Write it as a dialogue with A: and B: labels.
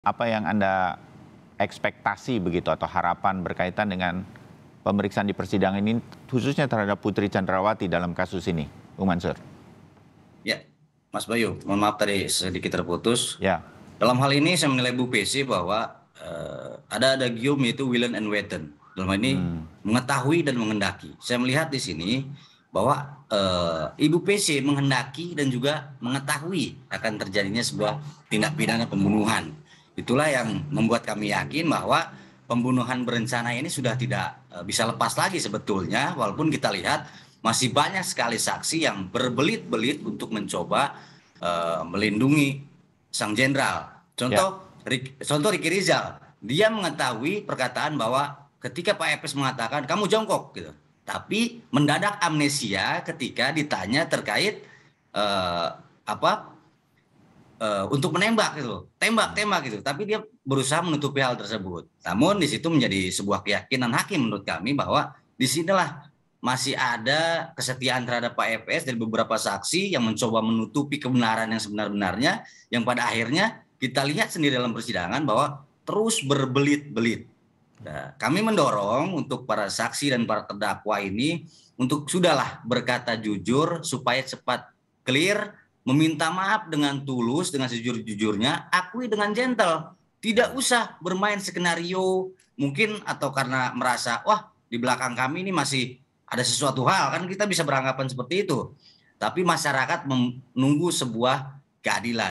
A: apa yang Anda ekspektasi begitu atau harapan berkaitan dengan pemeriksaan di persidangan ini khususnya terhadap Putri Chandrawati dalam kasus ini, Bung Mansur?
B: Ya, Mas Bayu, mohon maaf tadi sedikit terputus. Ya. Dalam hal ini saya menilai Bu PC bahwa uh, ada ada gium yaitu Willen and Wetten. Dalam hal ini hmm. mengetahui dan mengendaki. Saya melihat di sini bahwa uh, Ibu PC menghendaki dan juga mengetahui akan terjadinya sebuah tindak pidana pembunuhan Itulah yang membuat kami yakin bahwa pembunuhan berencana ini sudah tidak e, bisa lepas lagi sebetulnya walaupun kita lihat masih banyak sekali saksi yang berbelit-belit untuk mencoba uh, melindungi sang jenderal. Contoh ya. contoh Riki Rizal, dia mengetahui perkataan bahwa ketika Pak Epes mengatakan kamu jongkok gitu. Tapi mendadak amnesia ketika ditanya terkait uh, apa Eh, untuk menembak gitu, tembak hmm. tembak gitu. Tapi dia berusaha menutupi hal tersebut. Namun di situ menjadi sebuah keyakinan hakim menurut kami bahwa di sinilah masih ada kesetiaan terhadap Pak FS dari beberapa saksi yang mencoba menutupi kebenaran yang sebenar-benarnya yang pada akhirnya kita lihat sendiri dalam persidangan bahwa terus berbelit-belit. Nah, kami mendorong untuk para saksi dan para terdakwa ini untuk sudahlah berkata jujur supaya cepat clear meminta maaf dengan tulus, dengan sejujur-jujurnya, akui dengan gentle. Tidak usah bermain skenario mungkin atau karena merasa wah di belakang kami ini masih ada sesuatu hal kan kita bisa beranggapan seperti itu. Tapi masyarakat menunggu sebuah keadilan.